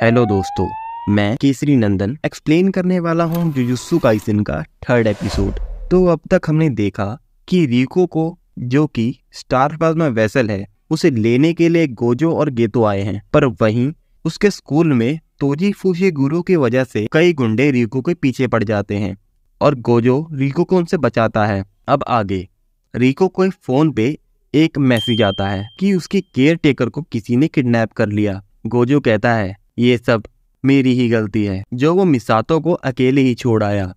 hello दोस्तों मैं केसरी नंदन explain करने वाला हूँ जुजुत्सु काइसन का थर्ड एपिसोड तो अब तक हमने देखा कि रिको को जो कि स्टार प्लाज्मा वेसल है उसे लेने के लिए गोजो और गेतो आए हैं पर वहीं उसके स्कूल में तोजी फूसी गुरु की वजह से कई गुंडे रीको के पीछे पड़ जाते हैं और गोजो रीको को उनसे बचाता है अब आगे रिको को फोन पे एक मैसेज आता है कि उसकी केयर टेकर को किसी ने किडनैप कर लिया गोजो कहता है ये सब मेरी ही गलती है जो वो मिसातो को अकेले ही छोड़ आया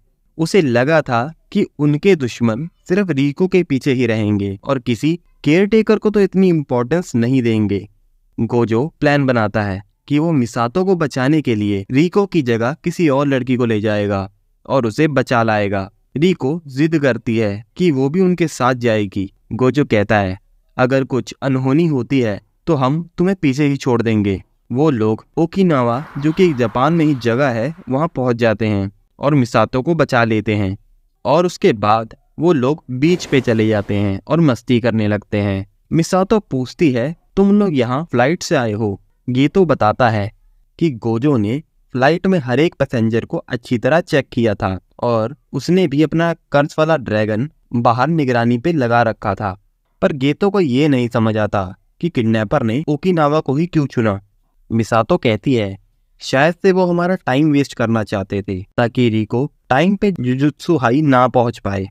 उसे लगा था कि उनके दुश्मन सिर्फ रीको के पीछे ही रहेंगे और किसी केयरटेकर को तो इतनी इम्पोर्टेंस नहीं देंगे गोजो प्लान बनाता है कि वो मिसातो को बचाने के लिए रीको की जगह किसी और लड़की को ले जाएगा और उसे बचा लाएगा रीको जिद करती है कि वो भी उनके साथ जाएगी गोजो कहता है अगर कुछ अनहोनी होती है तो हम तुम्हें पीछे ही छोड़ देंगे वो लोग ओकिनावा जो कि जापान में ही जगह है वहाँ पहुँच जाते हैं और मिसातों को बचा लेते हैं और उसके बाद वो लोग बीच पे चले जाते हैं और मस्ती करने लगते हैं मिसातो पूछती है तुम लोग यहाँ फ्लाइट से आए हो ये तो बताता है कि गोजो ने फ्लाइट में हर एक पैसेंजर को अच्छी तरह चेक किया था और उसने भी अपना कर्ज वाला ड्रैगन बाहर निगरानी पे लगा रखा था पर गेतो को ये नहीं समझ आता कि किडनैपर ने ओकिनावा को ही क्यों चुना मिसातो कहती है शायद से वो हमारा टाइम वेस्ट करना चाहते थे ताकि रिको टाइम पे जुजुत्सु हाई ना पहुंच पाए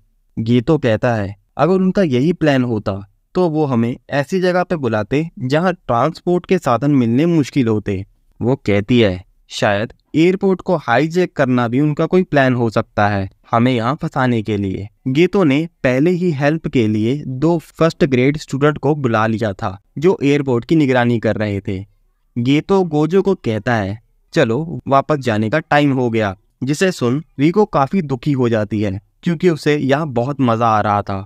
गीतो कहता है अगर उनका यही प्लान होता तो वो हमें ऐसी जगह पे बुलाते जहाँ ट्रांसपोर्ट के साधन मिलने मुश्किल होते वो कहती है शायद एयरपोर्ट को हाईजैक करना भी उनका कोई प्लान हो सकता है हमें यहाँ फंसाने के लिए गीतो ने पहले ही हेल्प के लिए दो फर्स्ट ग्रेड स्टूडेंट को बुला लिया था जो एयरपोर्ट की निगरानी कर रहे थे गेतो गोजो को कहता है चलो वापस जाने का टाइम हो गया जिसे सुन रीको काफी दुखी हो जाती है क्योंकि उसे यहाँ बहुत मजा आ रहा था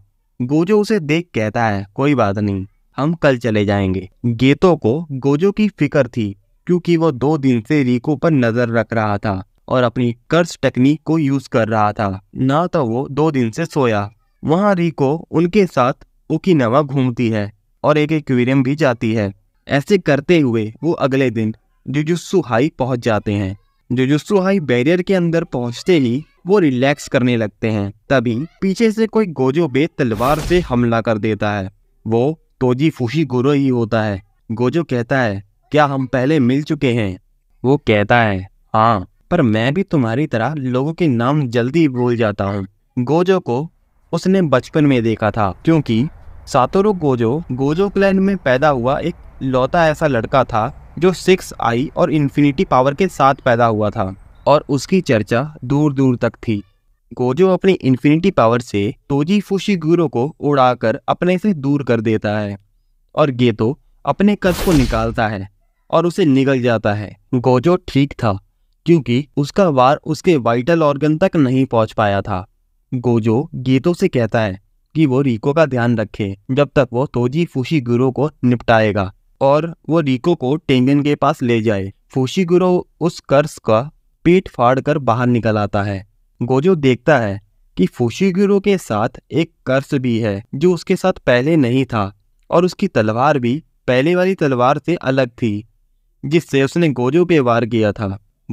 गोजो उसे देख कहता है कोई बात नहीं हम कल चले जाएंगे गेतो को गोजो की फिक्र थी क्योंकि वो दो दिन से रीको पर नजर रख रहा था और अपनी कर्ज टेक्निक को यूज कर रहा था ना तो वो दो दिन से सोया वहाँ रीको उनके साथ ओकिनावा घूमती है और एक एक्वेरियम भी जाती है ऐसे करते हुए वो अगले दिन जुजुस्सु हाई पहुंच जाते हैं जुजुस्सु हाई बैरियर के अंदर पहुंचते ही वो रिलैक्स करने लगते हैं तभी पीछे से कोई गोजो बे तलवार से हमला कर देता है वो तोजी फूशी गुरो ही होता है गोजो कहता है क्या हम पहले मिल चुके हैं वो कहता है हाँ पर मैं भी तुम्हारी तरह लोगों के नाम जल्दी भूल जाता हूँ गोजो को उसने बचपन में देखा था क्योंकि सातोरु गोजो गोजो क्लैन में पैदा हुआ एक लौता ऐसा लड़का था जो सिक्स आई और इन्फिनिटी पावर के साथ पैदा हुआ था और उसकी चर्चा दूर दूर तक थी गोजो अपनी इन्फिनिटी पावर से तोजी फुशी गुरो को उड़ाकर अपने से दूर कर देता है और गेतो अपने कद को निकालता है और उसे निगल जाता है गोजो ठीक था क्योंकि उसका वार उसके वाइटल ऑर्गन तक नहीं पहुंच पाया था गोजो गीतों से कहता है कि वो रीको का ध्यान रखे जब तक वो तोजी फूशी गुरु को निपटाएगा और वो रीको को टेंगन के पास ले जाए फूशी गुरु उस कर्स का पीट फाड़ कर बाहर निकल आता है गोजो देखता है कि फूशी गुरु के साथ एक कर्स भी है जो उसके साथ पहले नहीं था और उसकी तलवार भी पहले वाली तलवार से अलग थी जिससे उसने गोजो पे वार किया था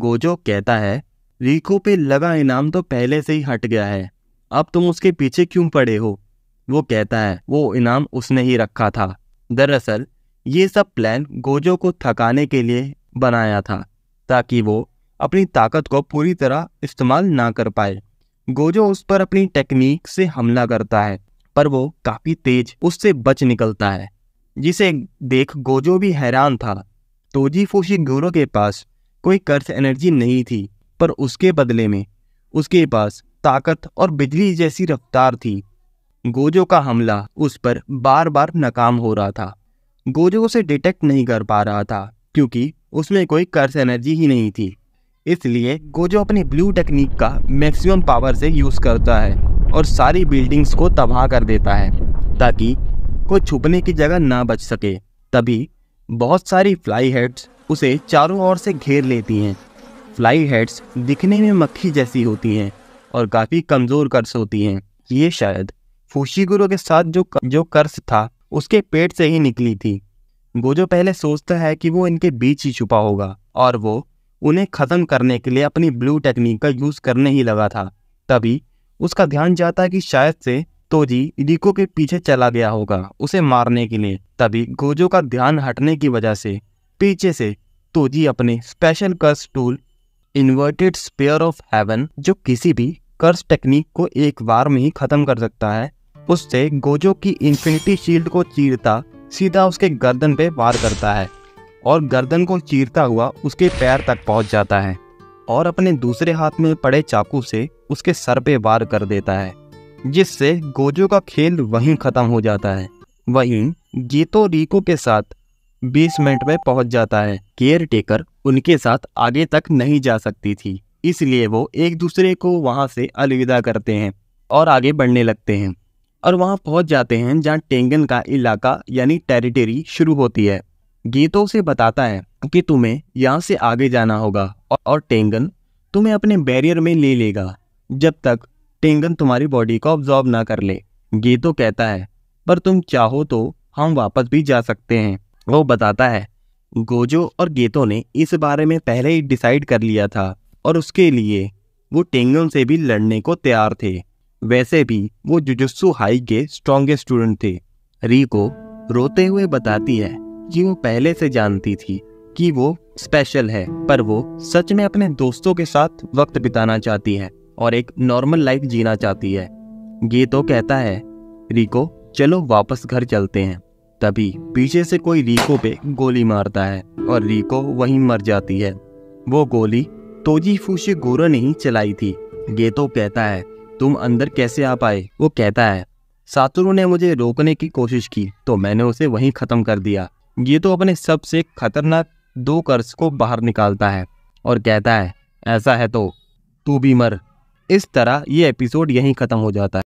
गोजो कहता है रीको पे लगा इनाम तो पहले से ही हट गया है अब तुम उसके पीछे क्यों पड़े हो वो कहता है वो इनाम उसने ही रखा था दरअसल ये सब प्लान गोजो को थकाने के लिए बनाया था ताकि वो अपनी ताकत को पूरी तरह इस्तेमाल ना कर पाए गोजो उस पर अपनी टेक्निक से हमला करता है पर वो काफ़ी तेज उससे बच निकलता है जिसे देख गोजो भी हैरान था तोजी फोशी गोरो के पास कोई कर्ज एनर्जी नहीं थी पर उसके बदले में उसके पास ताकत और बिजली जैसी रफ्तार थी गोजो का हमला उस पर बार बार नाकाम हो रहा था गोजो उसे डिटेक्ट नहीं कर पा रहा था क्योंकि उसमें कोई कर्स एनर्जी ही नहीं थी इसलिए गोजो अपनी ब्लू टेक्निक का मैक्सिमम पावर से यूज़ करता है और सारी बिल्डिंग्स को तबाह कर देता है ताकि कोई छुपने की जगह ना बच सके तभी बहुत सारी फ्लाई हेड्स उसे चारों ओर से घेर लेती हैं फ्लाई हेड्स दिखने में मक्खी जैसी होती हैं और काफ़ी कमज़ोर कर्स होती हैं ये शायद फुशीगुरो के साथ जो जो कर्ज था उसके पेट से ही निकली थी गोजो पहले सोचता है कि वो इनके बीच ही छुपा होगा और वो उन्हें ख़त्म करने के लिए अपनी ब्लू टेक्निक का यूज़ करने ही लगा था तभी उसका ध्यान जाता है कि शायद से तोजी रिको के पीछे चला गया होगा उसे मारने के लिए तभी गोजो का ध्यान हटने की वजह से पीछे से तोजी अपने special curse tool inverted spear of heaven जो किसी भी कर्स टेक्निक को एक बार में ही ख़त्म कर सकता है उससे गोजो की इंफिनिटी शील्ड को चीरता सीधा उसके गर्दन पे वार करता है और गर्दन को चीरता हुआ उसके पैर तक पहुंच जाता है और अपने दूसरे हाथ में पड़े चाकू से उसके सर पे वार कर देता है जिससे गोजो का खेल वहीं ख़त्म हो जाता है वहीं जीतो रिको के साथ 20 मिनट में पहुंच जाता है केयर टेकर उनके साथ आगे तक नहीं जा सकती थी इसलिए वो एक दूसरे को वहां से अलविदा करते हैं और आगे बढ़ने लगते हैं और वहाँ पहुँच जाते हैं जहाँ टेंगन का इलाका यानी टेरिटरी शुरू होती है गीतों से बताता है कि तुम्हें यहाँ से आगे जाना होगा और टेंगन तुम्हें अपने बैरियर में ले लेगा जब तक टेंगन तुम्हारी बॉडी को ऑब्जॉर्व ना कर ले गीतो कहता है पर तुम चाहो तो हम वापस भी जा सकते हैं वो बताता है गोजो और गेतो ने इस बारे में पहले ही डिसाइड कर लिया था और उसके लिए वो टेंगन से भी लड़ने को तैयार थे वैसे भी वो जुजुत्सु हाई के स्ट्रॉन्गेस्ट स्टूडेंट थे रीको रोते हुए बताती है कि वो पहले से जानती थी कि वो स्पेशल है पर वो सच में अपने दोस्तों के साथ वक्त बिताना चाहती है और एक नॉर्मल लाइफ जीना चाहती है ये तो कहता है रीको चलो वापस घर चलते हैं तभी पीछे से कोई रीको पे गोली मारता है और रीको वहीं मर जाती है वो गोली तोजी फूशी गोरो ने ही चलाई थी गेतो कहता है तुम अंदर कैसे आ पाए वो कहता है सातुरु ने मुझे रोकने की कोशिश की तो मैंने उसे वहीं ख़त्म कर दिया ये तो अपने सबसे खतरनाक दो कर्ज को बाहर निकालता है और कहता है ऐसा है तो तू भी मर इस तरह ये एपिसोड यहीं ख़त्म हो जाता है